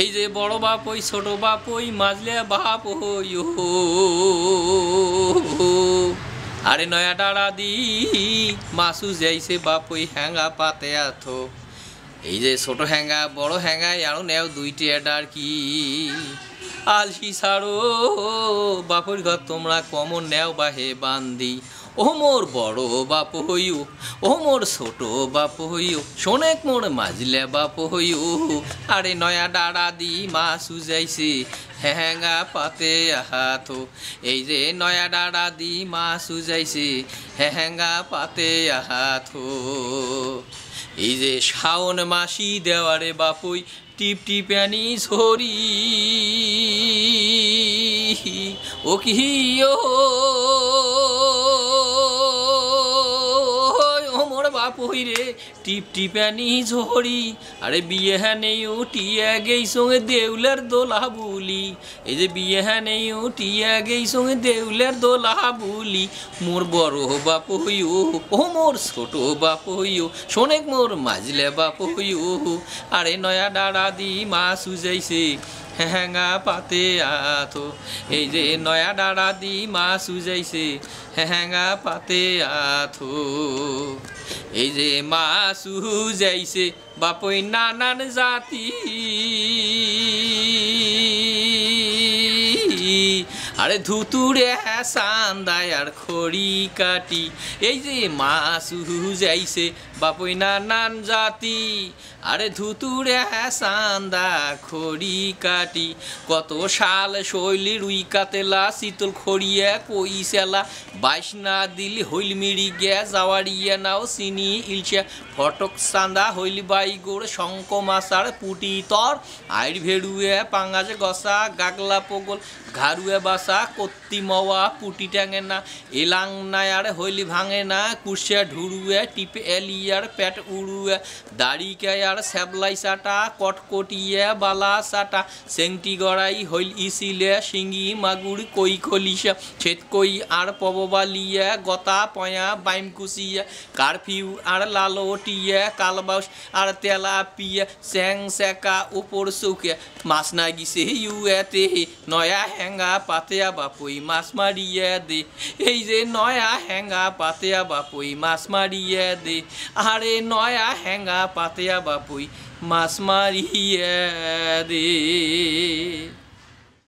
এই যে বড় বাপ ওই ছোট বাপ ওই মাজলে বাপ ওই আরে নয়া ডাড়া দি মাসু যাইছে বাপ ওই হ্যাঙ্গা পাতে আথো এই যে ছোট হ্যাঙ্গা বড় হ্যাঙ্গা আরো নেও দুইটি এডার কি আলসি সারো বাপুর ঘর তোমরা কমন নেও বা হে বান্দি ও মোর বড় বাপ হইও ও মোর ছোট বাপ হইও শোনেক মোর মাজলে বাপ হইও আরে নয়া ডাড়া দি মা সুজাইছে হ্যাঙ্গা পাতে আহাত এই যে নয়া ডাড়া দি মা সুজাইছে হ্যাঙ্গা পাতে আহাত এই যে শাওন মাসি দেওয়ারে বাপই টিপ টিপানি ঝরি কি ও কি মোর বাপ হই টিপ টিপানি ঝরি আরে বিয়ে হ্যাঁ নেই উঠিয়া গেই সঙ্গে দেউলার দোলা বুলি এই যে বিয়ে হ্যাঁ নেই উঠিয়া গেই সঙ্গে দেউলার দোলা বুলি মোর বড় বাপ হইও ও মোর ছোট বাপ হইও শোনেক মোর মাজলে বাপ হইও আরে নয়া ডাড়া দি মা সুজাইছে হ্যাঙ্গা পাতে আতো এই যে নয়া ডাড়া দি মা সুজাইছে হ্যাঙ্গা পাতে আথো এই যে মা সুজাইছে বাপই নানান জাতি আরে ধুতুরে হ্যাঁ আর খড়ি কাটি এই যে মাসু যাইছে বাপই নান জাতি আরে ধুতুরে সান্দা খড়ি কাটি কত সাল শৈলী রুই কাতেলা শীতল খড়িয়া কইসালা বাইশ না দিল হইল মিড়ি গে যাওয়ারিয়া নাও চিনি ইলসিয়া ফটক সান্দা হইল বাইগুড় শঙ্ক মাসার পুটি তর আইর ভেড়ুয়ে পাঙ্গাজে গসা গাগলা পগল ঘারুয়ে বাসা ভাষা কত্তি মওয়া পুটি ট্যাঙে না এলাং আর হইলি ভাঙে না কুশিয়া ঢুরুয়ে টিপে আর প্যাট উড়ুয়ে আর শ্যাবলাই সাটা কটকটিয়ে বালা সাটা সেংটি গড়াই হইল ইসিলে শিঙি মাগুর কই খলিসা ছেদ কই আর পববালিয়ে গতা পয়া বাইম কুচিয়া কারফিউ আর লালটিয়া কালবাস আর তেলা পিয়ে স্যাং স্যাকা উপর সুখে মাছ না গিসে এতে নয়া হ্যাঙ্গা পাতে পাতিয়া বাপুই মাছ মারিয়া দে এই যে নয়া হ্যাঙ্গা পাতেয়া বাপুই মাছ মারিয়া দে আরে নয়া হ্যাঙ্গা পাতেয়া বাপুই মাছ মারিয়া দে